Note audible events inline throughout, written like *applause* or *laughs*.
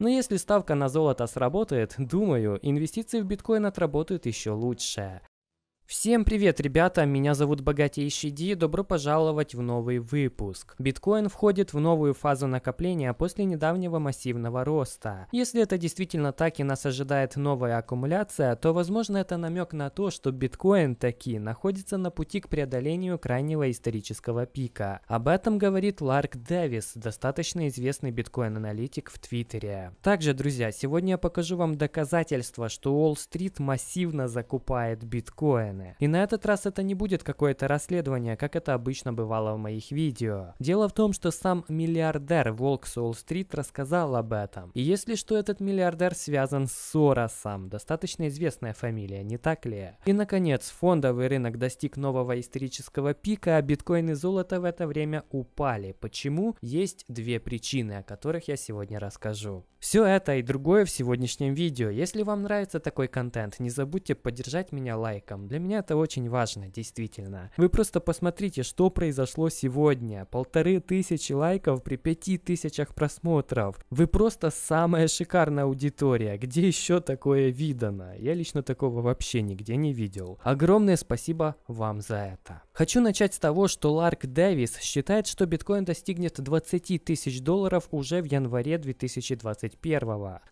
Но если ставка на золото сработает, думаю, инвестиции в биткоин отработают еще лучше. Всем привет, ребята! Меня зовут Богатейший Ди, добро пожаловать в новый выпуск. Биткоин входит в новую фазу накопления после недавнего массивного роста. Если это действительно так и нас ожидает новая аккумуляция, то возможно это намек на то, что биткоин таки находится на пути к преодолению крайнего исторического пика. Об этом говорит Ларк Дэвис, достаточно известный биткоин-аналитик в Твиттере. Также, друзья, сегодня я покажу вам доказательства, что Уолл-стрит массивно закупает биткоины тайны. И на этот раз это не будет какое-то расследование, как это обычно бывало в моих видео. Дело в том, что сам миллиардер Волк Соул-стрит рассказал об этом. И если что, этот миллиардер связан с Соросом, достаточно известная фамилия, не так ли? И, наконец, фондовый рынок достиг нового исторического пика, а биткоин и золото в это время упали. Почему? Есть две причины, о которых я сегодня расскажу. Все это и другое в сегодняшнем видео. Если вам нравится такой контент, не забудьте поддержать меня лайком. Для меня это очень важно, действительно. Вы просто посмотрите, что произошло сегодня. Полторы тысячи лайков при пяти тысячах просмотров. Вы просто самая шикарная аудитория. Где еще такое видано? Я лично такого вообще нигде не видел. Огромное спасибо вам за это. Хочу начать с того, что Ларк Дэвис считает, что биткоин достигнет 20 тысяч долларов уже в январе 2021.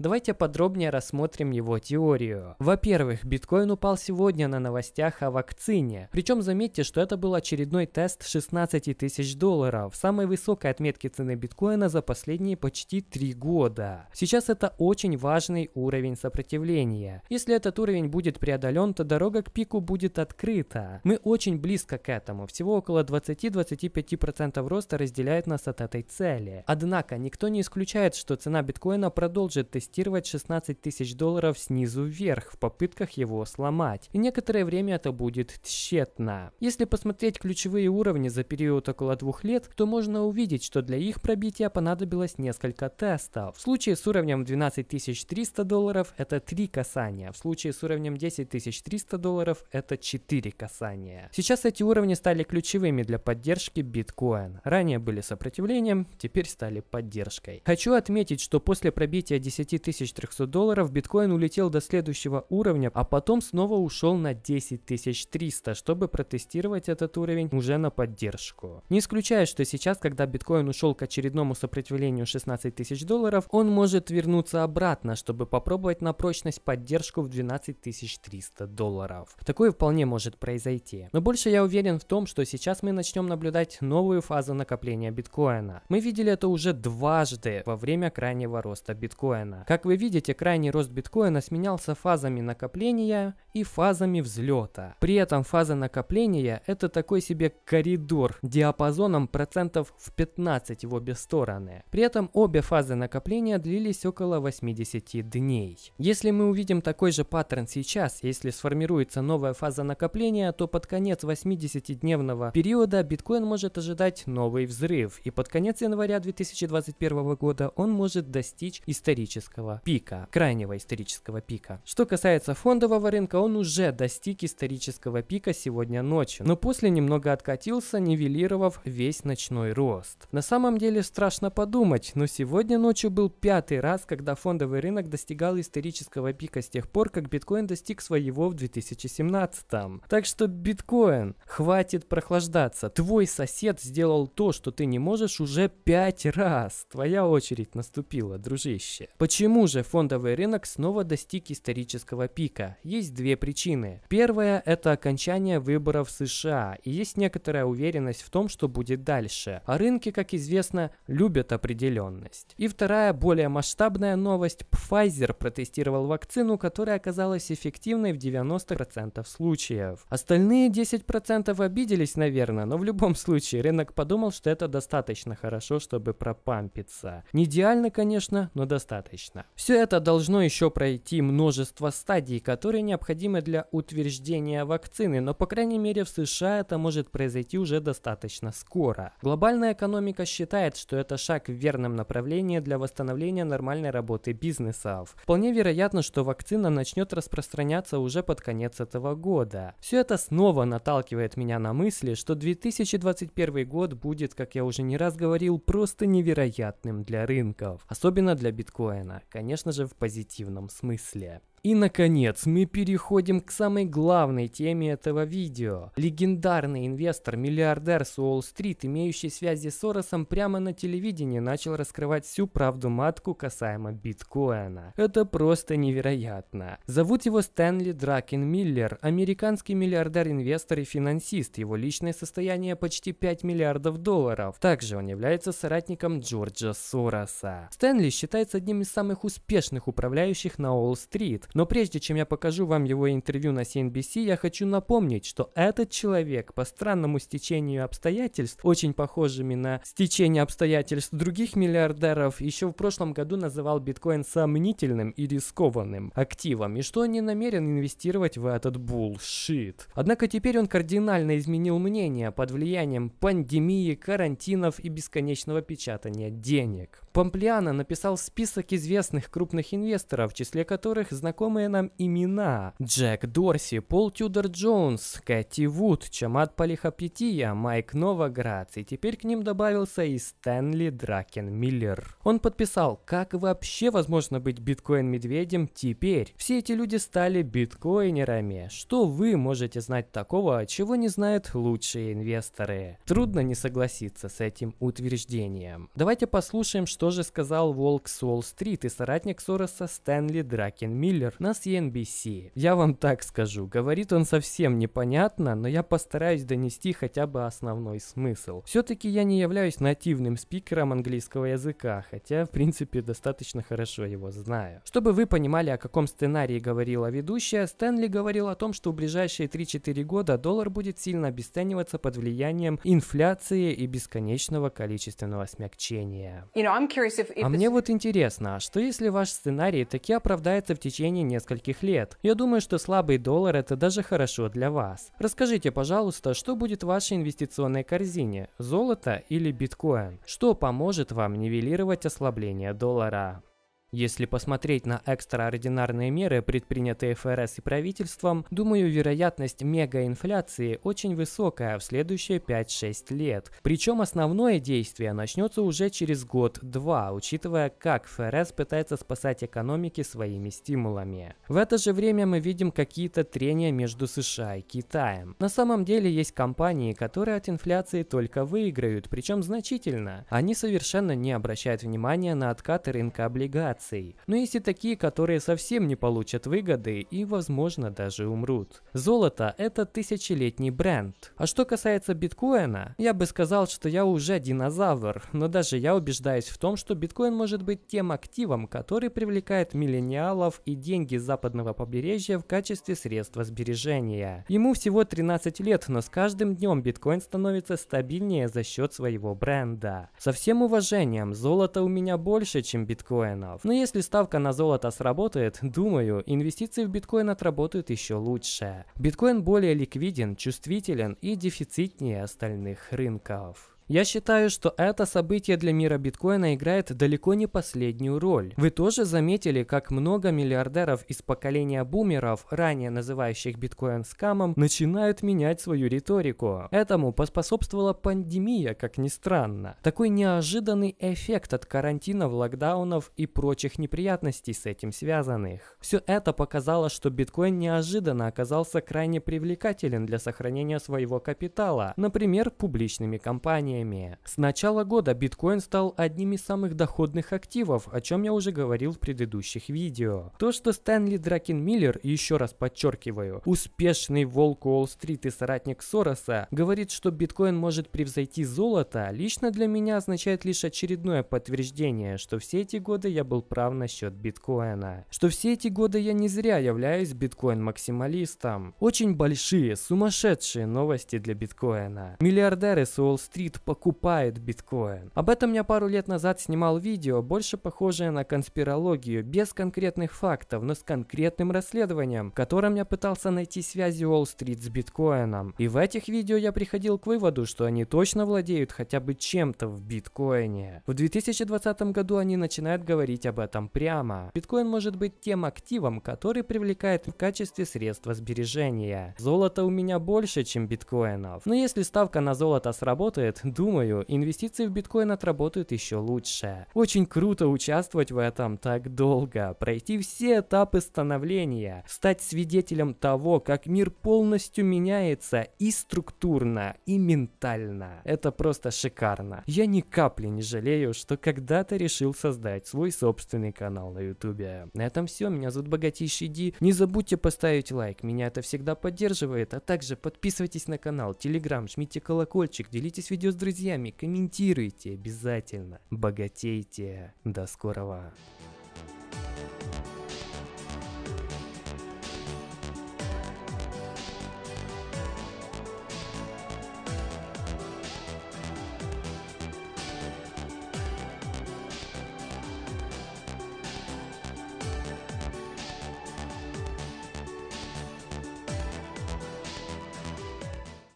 Давайте подробнее рассмотрим его теорию. Во-первых, биткоин упал сегодня на новостях о вакцине. Причем заметьте, что это был очередной тест 16 тысяч долларов, самой высокой отметки цены биткоина за последние почти три года. Сейчас это очень важный уровень сопротивления. Если этот уровень будет преодолен, то дорога к пику будет открыта. Мы очень близко к этому. Всего около 20-25% роста разделяет нас от этой цели. Однако, никто не исключает, что цена биткоина продолжит тестировать 16 тысяч долларов снизу вверх в попытках его сломать. И некоторое время это будет тщетно. Если посмотреть ключевые уровни за период около двух лет, то можно увидеть, что для их пробития понадобилось несколько тестов. В случае с уровнем 12300 долларов это 3 касания, в случае с уровнем 10300 долларов это 4 касания. Сейчас эти уровни уровни стали ключевыми для поддержки биткоин. Ранее были сопротивлением, теперь стали поддержкой. Хочу отметить, что после пробития 10 300 долларов биткоин улетел до следующего уровня, а потом снова ушел на 10 300, чтобы протестировать этот уровень уже на поддержку. Не исключаю, что сейчас, когда биткоин ушел к очередному сопротивлению 16 тысяч долларов, он может вернуться обратно, чтобы попробовать на прочность поддержку в 12 300 долларов. Такое вполне может произойти. Но больше я уверен, уверен в том, что сейчас мы начнем наблюдать новую фазу накопления биткоина. Мы видели это уже дважды во время крайнего роста биткоина. Как вы видите, крайний рост биткоина сменялся фазами накопления и фазами взлета. При этом фаза накопления это такой себе коридор диапазоном процентов в 15 в обе стороны. При этом обе фазы накопления длились около 80 дней. Если мы увидим такой же паттерн сейчас, если сформируется новая фаза накопления, то под конец 80 30-дневного периода биткоин может ожидать новый взрыв, и под конец января 2021 года он может достичь исторического пика, крайнего исторического пика. Что касается фондового рынка, он уже достиг исторического пика сегодня ночью, но после немного откатился, нивелировав весь ночной рост. На самом деле страшно подумать, но сегодня ночью был пятый раз, когда фондовый рынок достигал исторического пика с тех пор, как биткоин достиг своего в 2017. Так что биткоин, хватит Хватит прохлаждаться. Твой сосед сделал то, что ты не можешь уже пять раз. Твоя очередь наступила, дружище. Почему же фондовый рынок снова достиг исторического пика? Есть две причины. Первая – это окончание выборов в США, и есть некоторая уверенность в том, что будет дальше. А рынки, как известно, любят определенность. И вторая, более масштабная новость – Pfizer протестировал вакцину, которая оказалась эффективной в 90% случаев. Остальные 10% хозяева обиделись, наверное, но в любом случае рынок подумал, что это достаточно хорошо, чтобы пропампиться. Не идеально, конечно, но достаточно. Все это должно еще пройти множество стадий, которые необходимы для утверждения вакцины, но по крайней мере в США это может произойти уже достаточно скоро. Глобальная экономика считает, что это шаг в верном направлении для восстановления нормальной работы бизнесов. Вполне вероятно, что вакцина начнет распространяться уже под конец этого года. Все это снова наталкивает меня на мысли, что 2021 год будет, как я уже не раз говорил, просто невероятным для рынков, особенно для биткоина, конечно же в позитивном смысле. И, наконец, мы переходим к самой главной теме этого видео. Легендарный инвестор, миллиардер с Уолл-стрит, имеющий связи с Соросом, прямо на телевидении начал раскрывать всю правду матку касаемо биткоина. Это просто невероятно. Зовут его Стэнли Дракен Миллер, американский миллиардер-инвестор и финансист. Его личное состояние почти 5 миллиардов долларов. Также он является соратником Джорджа Сороса. Стэнли считается одним из самых успешных управляющих на Уолл-стрит. Но прежде чем я покажу вам его интервью на CNBC, я хочу напомнить, что этот человек по странному стечению обстоятельств, очень похожими на стечение обстоятельств других миллиардеров, еще в прошлом году называл биткоин сомнительным и рискованным активом, и что не намерен инвестировать в этот булшит. Однако теперь он кардинально изменил мнение под влиянием пандемии, карантинов и бесконечного печатания денег. Памплиано написал список известных крупных инвесторов, в числе которых знакомые нам имена Джек Дорси, Пол Тюдор Джонс, Кэти Вуд, Чамат Полихапития, Майк Новоград, и теперь к ним добавился и Стэнли Дракен Миллер. Он подписал, как вообще возможно быть биткоин-медведем теперь. Все эти люди стали биткоинерами. Что вы можете знать такого, чего не знают лучшие инвесторы? Трудно не согласиться с этим утверждением. Давайте послушаем, что тоже сказал Волк с Уолл-стрит и соратник Сороса Стэнли Дракен Миллер на CNBC. Я вам так скажу, говорит он совсем непонятно, но я постараюсь донести хотя бы основной смысл. Все-таки я не являюсь нативным спикером английского языка, хотя в принципе достаточно хорошо его знаю. Чтобы вы понимали, о каком сценарии говорила ведущая, Стэнли говорил о том, что в ближайшие 3-4 года доллар будет сильно обесцениваться под влиянием инфляции и бесконечного количественного смягчения. You know, а мне вот интересно, а что если ваш сценарий таки оправдается в течение нескольких лет? Я думаю, что слабый доллар это даже хорошо для вас. Расскажите, пожалуйста, что будет в вашей инвестиционной корзине? Золото или биткоин? Что поможет вам нивелировать ослабление доллара? Если посмотреть на экстраординарные меры, предпринятые ФРС и правительством, думаю, вероятность мегаинфляции очень высокая в следующие 5-6 лет. Причем основное действие начнется уже через год-два, учитывая, как ФРС пытается спасать экономики своими стимулами. В это же время мы видим какие-то трения между США и Китаем. На самом деле есть компании, которые от инфляции только выиграют, причем значительно. Они совершенно не обращают внимания на откаты рынка облигаций спекуляций. Но есть и такие, которые совсем не получат выгоды и, возможно, даже умрут. Золото – это тысячелетний бренд. А что касается биткоина, я бы сказал, что я уже динозавр, но даже я убеждаюсь в том, что биткоин может быть тем активом, который привлекает миллениалов и деньги западного побережья в качестве средства сбережения. Ему всего 13 лет, но с каждым днем биткоин становится стабильнее за счет своего бренда. Со всем уважением, золота у меня больше, чем биткоинов, но если ставка на золото сработает, *laughs* думаю, инвестиции в биткоин отработают еще лучше. Биткоин более ликвиден, чувствителен и дефицитнее остальных рынков. Я считаю, что это событие для мира биткоина играет далеко не последнюю роль. Вы тоже заметили, как много миллиардеров из поколения бумеров, ранее называющих биткоин скамом, начинают менять свою риторику. Этому поспособствовала пандемия, как ни странно. Такой неожиданный эффект от карантинов, локдаунов и прочих неприятностей с этим связанных. Все это показало, что биткоин неожиданно оказался крайне привлекателен для сохранения своего капитала, например, публичными компаниями вложениями. С начала года биткоин стал одним из самых доходных активов, о чем я уже говорил в предыдущих видео. То, что Стэнли Миллер, еще раз подчеркиваю, успешный волк Уолл-стрит и соратник Сороса, говорит, что биткоин может превзойти золото, лично для меня означает лишь очередное подтверждение, что все эти годы я был прав насчет биткоина. Что все эти годы я не зря являюсь биткоин-максималистом. Очень большие, сумасшедшие новости для биткоина. Миллиардеры с Уолл-стрит покупают биткоин. Об этом я пару лет назад снимал видео, больше похожее на конспирологию, без конкретных фактов, но с конкретным расследованием, в котором я пытался найти связи Уолл-стрит с биткоином. И в этих видео я приходил к выводу, что они точно владеют хотя бы чем-то в биткоине. В 2020 году они начинают говорить об этом прямо. Биткоин может быть тем активом, который привлекает в качестве средства сбережения. Золота у меня больше, чем биткоинов. Но если ставка на золото сработает, Думаю, инвестиции в биткоин отработают еще лучше. Очень круто участвовать в этом так долго, пройти все этапы становления, стать свидетелем того, как мир полностью меняется и структурно, и ментально. Это просто шикарно. Я ни капли не жалею, что когда-то решил создать свой собственный канал на ютубе. На этом все, меня зовут Богатейший Ди. Не забудьте поставить лайк, меня это всегда поддерживает, а также подписывайтесь на канал, телеграм, жмите колокольчик, делитесь видео с друзьями, комментируйте обязательно, богатейте. До скорого!